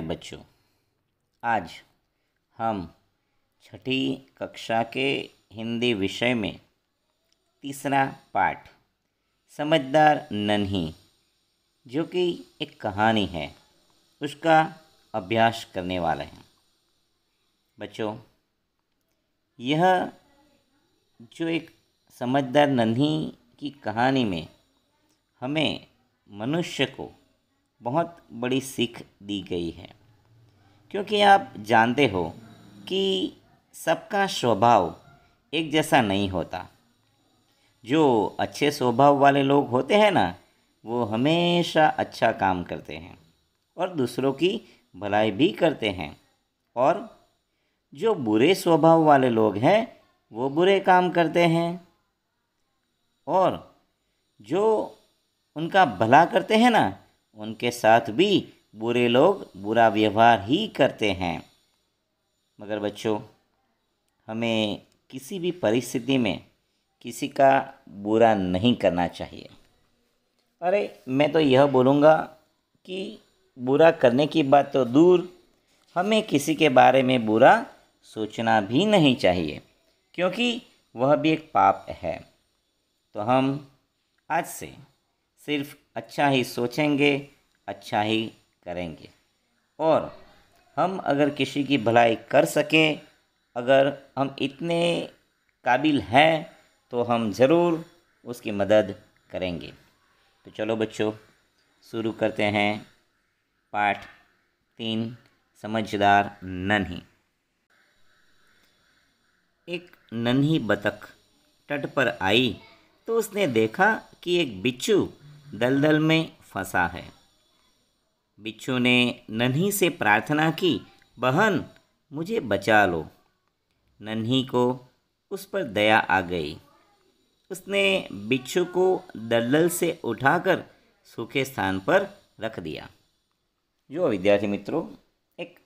प्यारे बच्चों आज हम छठी कक्षा के हिंदी विषय में तीसरा पाठ समझदार नन्ही जो कि एक कहानी है उसका अभ्यास करने वाले हैं बच्चों यह जो एक समझदार नन्ही की कहानी में हमें मनुष्य को बहुत बड़ी सीख दी गई है क्योंकि आप जानते हो कि सबका स्वभाव एक जैसा नहीं होता जो अच्छे स्वभाव वाले लोग होते हैं ना वो हमेशा अच्छा काम करते हैं और दूसरों की भलाई भी करते हैं और जो बुरे स्वभाव वाले लोग हैं वो बुरे काम करते हैं और जो उनका भला करते हैं ना उनके साथ भी बुरे लोग बुरा व्यवहार ही करते हैं मगर बच्चों हमें किसी भी परिस्थिति में किसी का बुरा नहीं करना चाहिए अरे मैं तो यह बोलूँगा कि बुरा करने की बात तो दूर हमें किसी के बारे में बुरा सोचना भी नहीं चाहिए क्योंकि वह भी एक पाप है तो हम आज से सिर्फ अच्छा ही सोचेंगे अच्छा ही करेंगे और हम अगर किसी की भलाई कर सकें अगर हम इतने काबिल हैं तो हम ज़रूर उसकी मदद करेंगे तो चलो बच्चों शुरू करते हैं पाठ तीन समझदार नन्ही एक नन्ही बतख तट पर आई तो उसने देखा कि एक बिच्छू दलदल में फंसा है बिच्छू ने नन्ही से प्रार्थना की बहन मुझे बचा लो नन्ही को उस पर दया आ गई उसने बिच्छू को दलदल से उठाकर सूखे स्थान पर रख दिया जो मित्रों एक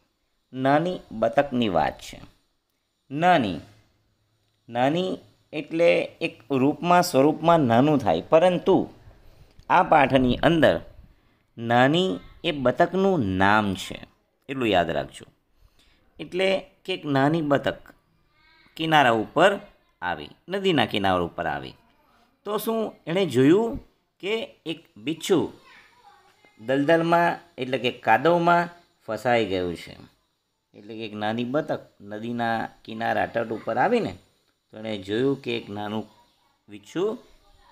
नानी बतकनी बात है नानी नानी एटले एक रूप में स्वरूप में नानू थाय परंतु આ પાઠની અંદર નાની એ બતકનું નામ છે એટલું યાદ રાખજો એટલે કે એક નાની બતક કિનારા ઉપર આવી નદીના કિનારા ઉપર આવી તો શું એણે જોયું કે એક બિચ્છુ દલદલમાં એટલે કે કાદવમાં ફસાઈ ગયું છે એટલે કે એક નાની બતક નદીના કિનારા તટ ઉપર આવીને તો એણે જોયું કે એક નાનું બિચ્છુ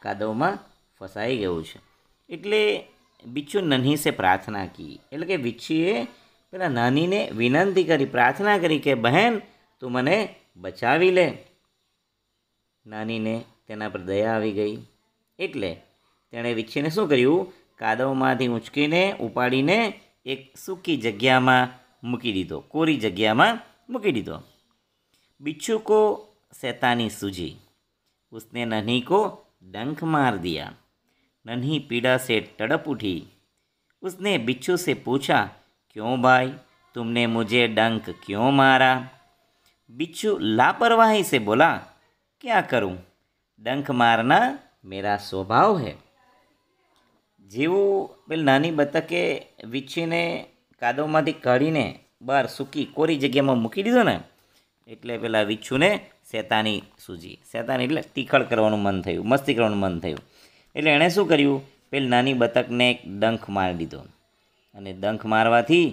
કાદવમાં ફસાઈ ગયું છે એટલે બિચ્છુ નન્હી સે પ્રાર્થના કી એટલે કે બિચ્છુએ પેલા નાનીને વિનંતી કરી પ્રાર્થના કરી કે બહેન તું મને બચાવી લે નાનીને તેના પર દયા આવી ગઈ એટલે તેણે વિચ્છીને શું કર્યું કાદવમાંથી ઉંચકીને ઉપાડીને એક સૂકી જગ્યામાં મૂકી દીધો કોરી જગ્યામાં મૂકી દીધો બિચ્છુ કો શેતાની સૂજી ઉસને નહી કો ડંખ માર દિયા નન્હી પીડા સે તડપ ઉઠી ઉસને બિચ્છુ સે પૂછા ક્યો ભાઈ तुमने મુજે डंक ક્યો મારા બિચ્છુ લાપરવાહી से બોલા ક્યાં કરું ડંખ મારના મેરા સ્વભાવ હે જેવું પેલ નાની બતકે વીછીને કાદવમાંથી કાઢીને બહાર સૂકી કોરી જગ્યામાં મૂકી દીધો ને એટલે પેલા વિચ્છુને શેતાની સૂજી શેતાની એટલે તીખળ કરવાનું મન થયું મસ્તી કરવાનું મન થયું એટલે એણે શું કર્યું પેલી નાની બતકને એક ડંખ મારી દીધો અને ડંખ મારવાથી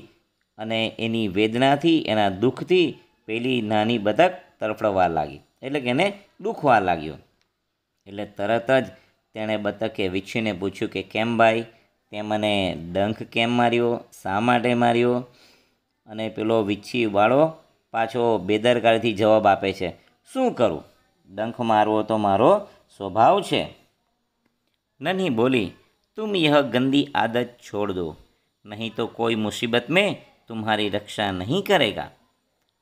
અને એની વેદનાથી એના દુઃખથી પેલી નાની બતક તડફડવા લાગી એટલે કે એને દુખવા લાગ્યો એટલે તરત જ તેણે બતકે વિક્ષીને પૂછ્યું કે કેમ ભાઈ તે મને ડંખ કેમ માર્યો શા માટે માર્યો અને પેલો વિચ્છી વાળો પાછો બેદરકારીથી જવાબ આપે છે શું કરું ડંખ મારવો તો મારો સ્વભાવ છે ननी बोली तुम यह गंदी आदत छोड़ दो नहीं तो कोई मुसीबत में तुम्हारी रक्षा नहीं करेगा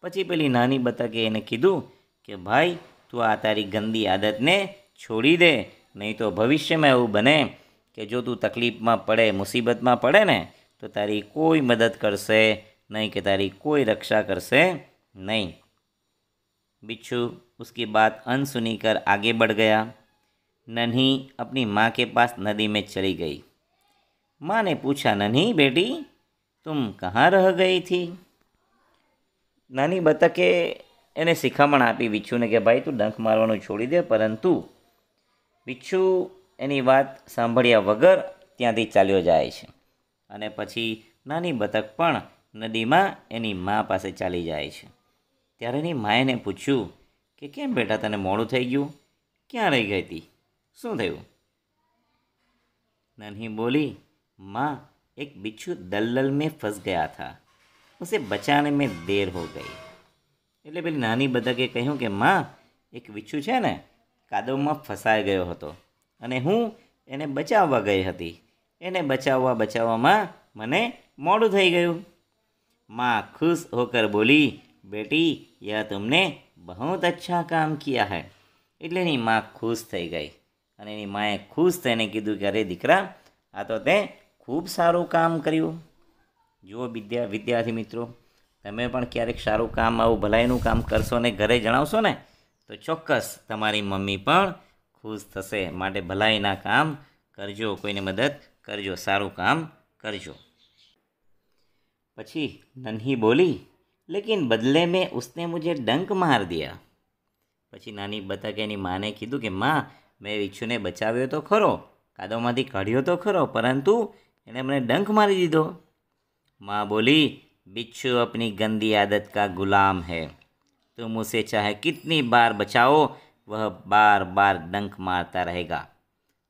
पची पेली नानी बतके इन्हें कीधु कि भाई तू आ तारी गंदी आदत ने छोड़ी दे नहीं तो भविष्य में वो बने कि जो तू तकलीफ में पड़े मुसीबत में पड़े ने तो तारी कोई मदद कर से नहीं कि तारी कोई रक्षा करसे नहीं बिच्छू उसकी बात अनसुनी कर आगे बढ़ गया નન્હી अपनी माँ કે પાસ નદી મેં चली ગઈ માને ने पूछा બેટી તું કહાં રહ ગઈ થી નાની બતકે એને શિખામણ આપી બિચ્છુને કે ભાઈ તું ડંખ મારવાનું છોડી દે પરંતુ બિચ્છુ એની વાત સાંભળ્યા વગર ત્યાંથી ચાલ્યો જાય છે અને પછી નાની બતક પણ નદીમાં એની મા પાસે ચાલી જાય છે ત્યારે એની માએ એને પૂછ્યું કે કેમ બેટા તને મોડું થઈ ગયું ક્યાં રહી ગઈ હતી શું થયું નન્હી બોલી માં एक बिच्छू दलदल में फंस गया था उसे બચાને મેં દેર હો ગઈ એટલે પેલી નાની બધકે કહ્યું કે માં એક વિચ્છુ છે ને કાદવમાં ફસાઈ ગયો હતો અને હું એને બચાવવા ગઈ હતી એને બચાવવા બચાવવામાં મને મોડું થઈ ગયું માં ખુશ હોકર બોલી બેટી યા તુમને બહુ અચ્છા કામ કિયા હૈ એટલે એની માં ખુશ થઈ ગઈ અને એની માએ ખુશ થઈને કીધું કે અરે દીકરા આ તો તે ખૂબ સારું કામ કર્યું જુઓ વિદ્યા વિદ્યાર્થી મિત્રો તમે પણ ક્યારેક સારું કામ આવું ભલાઈનું કામ કરશો ને ઘરે જણાવશો ને તો ચોક્કસ તમારી મમ્મી પણ ખુશ થશે માટે ભલાઈના કામ કરજો કોઈને મદદ કરજો સારું કામ કરજો પછી નન્હી બોલી લેકિન બદલે મેં ઉસને મુજે ડંક માર દિયા પછી નાની બતકે એની માને કીધું કે માં મેં વિક્ષુને બચાવ્યો તો ખરો કાદવમાંથી કાઢ્યો તો ખરો પરંતુ એણે મને ડંખ મારી દીધો માં બોલી बिच्छू अपनी ગંદી આદત કા ગુલામ है तुम મુસે ચાહે कितनी बार બચાવો વહ બાર બાર ડંખ મારતા રહેગા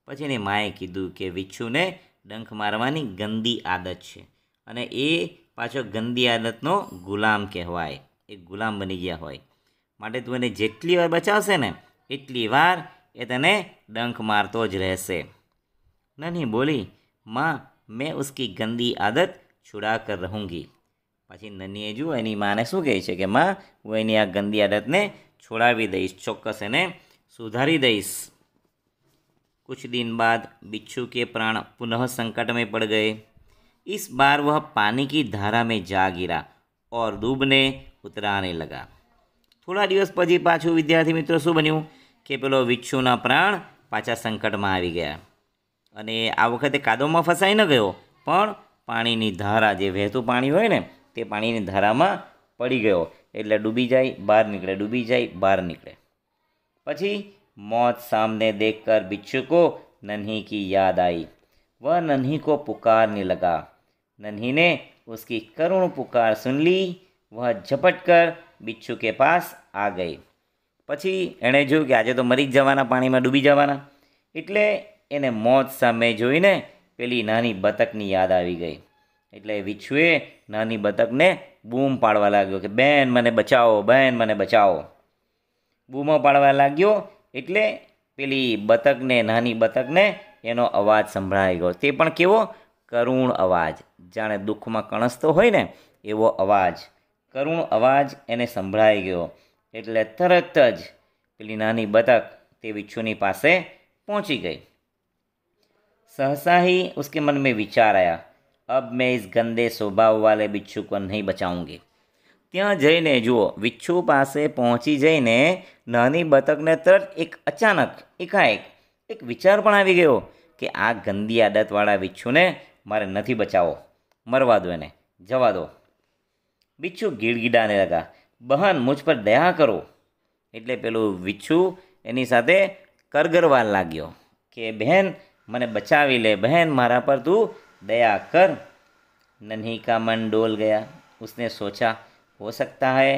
પછી એની માએ કીધું કે વિચ્છુને ડંખ મારવાની ગંદી આદત છે અને એ પાછો ગંદી આદતનો ગુલામ કહેવાય એ ગુલામ બની ગયા હોય માટે તું એને જેટલી વાર બચાવશે ને એટલી વાર એ તને ડંખ મારતો જ રહેશે નની બોલી માં મેં ઉસકી ગંદી આદત છુડા કર રહૂંગી પછી નનીએ જો એની માને શું કહે છે કે માં હું એની આ ગંદી આદતને છોડાવી દઈશ ચોક્કસ એને સુધારી દઈશ कुछ दिन बाद बिच्छू के प्राण पुनः संकट में पड़ गए इस बार वह पानी की धारा में जा गिरा और डूबने उतराने लगा થોડા દિવસ પછી પાછું વિદ્યાર્થી મિત્રો શું બન્યું કે પેલો વિચ્છુના પ્રાણ પાછા સંકટમાં આવી ગયા અને આ વખતે કાદવમાં ફસાઈ ન ગયો પણ પાણીની ધારા જે વહેતું પાણી હોય ને તે પાણીની ધારામાં પડી ગયો એટલે ડૂબી જાય બહાર નીકળે ડૂબી જાય બહાર નીકળે પછી મોત સામને દેખ કર બિચ્છુકો નન્હી કી યાદ આવી વહ નન્હી કો પુકારને લગા નન્હીને ઉસકી કરુણ પુકાર पुकार सुन ली वह झपट कर बिच्छू के पास आ પછી એણે જોયું કે આજે તો મરી જ જવાના પાણીમાં ડૂબી જવાના એટલે એને મોત સામે જોઈને પેલી નાની બતકની યાદ આવી ગઈ એટલે વિછુએ નાની બતકને બૂમ પાડવા લાગ્યો કે બેન મને બચાવો બેન મને બચાવો બૂમો પાડવા લાગ્યો એટલે પેલી બતકને નાની બતકને એનો અવાજ સંભળાઈ ગયો તે પણ કેવો કરુણ અવાજ જાણે દુઃખમાં કણસતો હોય ને એવો અવાજ કરુણ અવાજ એને સંભળાઈ ગયો એટલે તરત જ પેલી નાની બતક તે વિચ્છુની પાસે પહોંચી ગઈ सहसा ही उसके मन में વિચાર આયા અબ મેં ઇસ ગંદે સ્વભાવ વાલે બિચ્છુ કો નહીં બચાઉંગી ત્યાં જઈને જુઓ વિચ્છુ પાસે પહોંચી જઈને નાની બતકને તરત એક અચાનક એકાએક એક વિચાર પણ આવી ગયો કે આ ગંદી આદતવાળા વિચ્છુને મારે નથી બચાવો મરવા દો એને જવા દો બિચ્છુ ગીડગીડાને લગા બહન મુજ પર દયા કરો એટલે પેલું વિચ્છુ એની સાથે કરગરવા લાગ્યો કે બહેન મને બચાવી લે બહેન મારા પર તું દયા કર નન્હી કા મન ડોલ ગયા ઉસને સોચા હો सकता है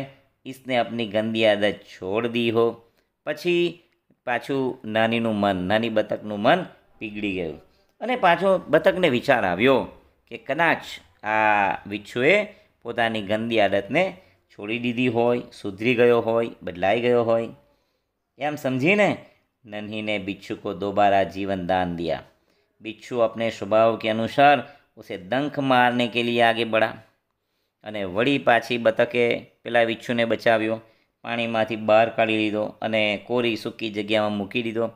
इसने अपनी ગંદી આદત છોડ દી હો પછી પાછું નાનીનું મન નાની બતકનું મન પીગળી ગયું અને પાછો બતકને વિચાર આવ્યો કે કદાચ આ વિચ્છુએ પોતાની ગંદી આદતને છોડી દીધી હોય સુધરી ગયો હોય બદલાઈ ગયો હોય એમ સમજીને નन्ही બિચ્છુકો દોબારા જીવન દાન दान दिया बिच्छू સ્વભાવ કે અનુસાર अनुसार દંખ મારને કે के આગે आगे અને વળી પાછી બતકે પેલા વિચ્છુને બચાવ્યો પાણીમાંથી બહાર કાઢી લીધો અને કોરી સૂકી જગ્યામાં મૂકી દીધો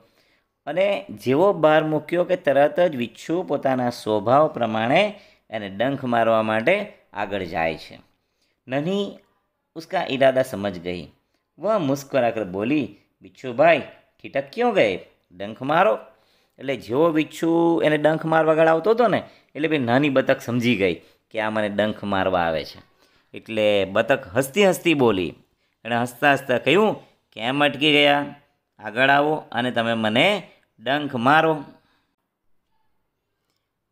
અને જેવો બહાર મૂક્યો કે તરત જ વિચ્છુ પોતાના સ્વભાવ પ્રમાણે એને ડંખ મારવા માટે આગળ જાય છે નની उसका इरादा समझ गई वह मुस्कुराकर बोली बिच्छू ભાઈ ઠીટક ક્યો ગયે ડંખ મારો એટલે જેવો બિચ્છુ એને ડંખ મારવા ગળ આવતો હતો ને એટલે ભાઈ નાની બતક સમજી ગઈ કે આ મને ડંખ મારવા આવે છે એટલે બતક હસતી હસતી બોલી એણે હસતા હસતા કહ્યું કેમ અટકી ગયા આગળ આવો અને તમે મને ડંખ મારો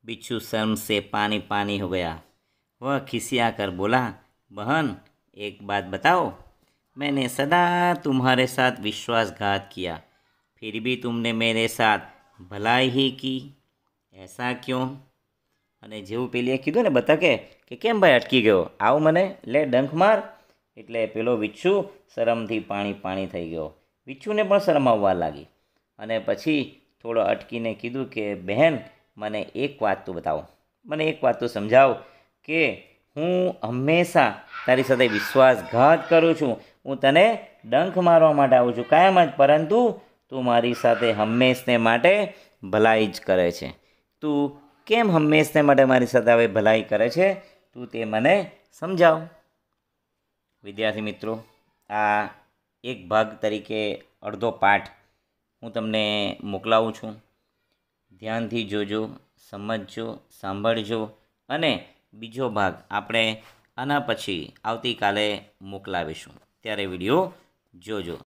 बिच्छू शर्म से પાણી पानी हो गया वह खिसिया कर बोला बहन એક बात બતાવો મેને સદા तुम्हारे સાથ વિશ્વાસઘાત किया ફિર भी तुमने મેરે સાથ ભલાઈ હી કી એસા ક્યો અને જેવું પેલીએ કીધું ને બતકે કે કેમ ભાઈ અટકી ગયો આવ મને લે ડંખ માર એટલે પેલો વિચ્છુ શરમથી પાણી પાણી થઈ ગયો વિચ્છુને પણ શરમ આવવા લાગી અને પછી થોડો અટકીને કીધું કે બહેન મને એક વાત તો બતાવો મને એક વાત તો સમજાવો કે હું હંમેશા તારી સાથે વિશ્વાસઘાત કરું છું હું તને ડંખ મારવા માટે આવું છું કાયમ જ પરંતુ તું મારી સાથે હંમેશને માટે ભલાઈ જ કરે છે તું કેમ હંમેશને માટે મારી સાથે હવે ભલાઈ કરે છે તું તે મને સમજાવ વિદ્યાર્થી મિત્રો આ એક ભાગ તરીકે અડધો પાઠ હું તમને મોકલાવું છું ધ્યાનથી જોજો સમજજો સાંભળજો અને બીજો ભાગ આપણે આના પછી આવતીકાલે મોકલાવીશું ત્યારે વિડીયો જોજો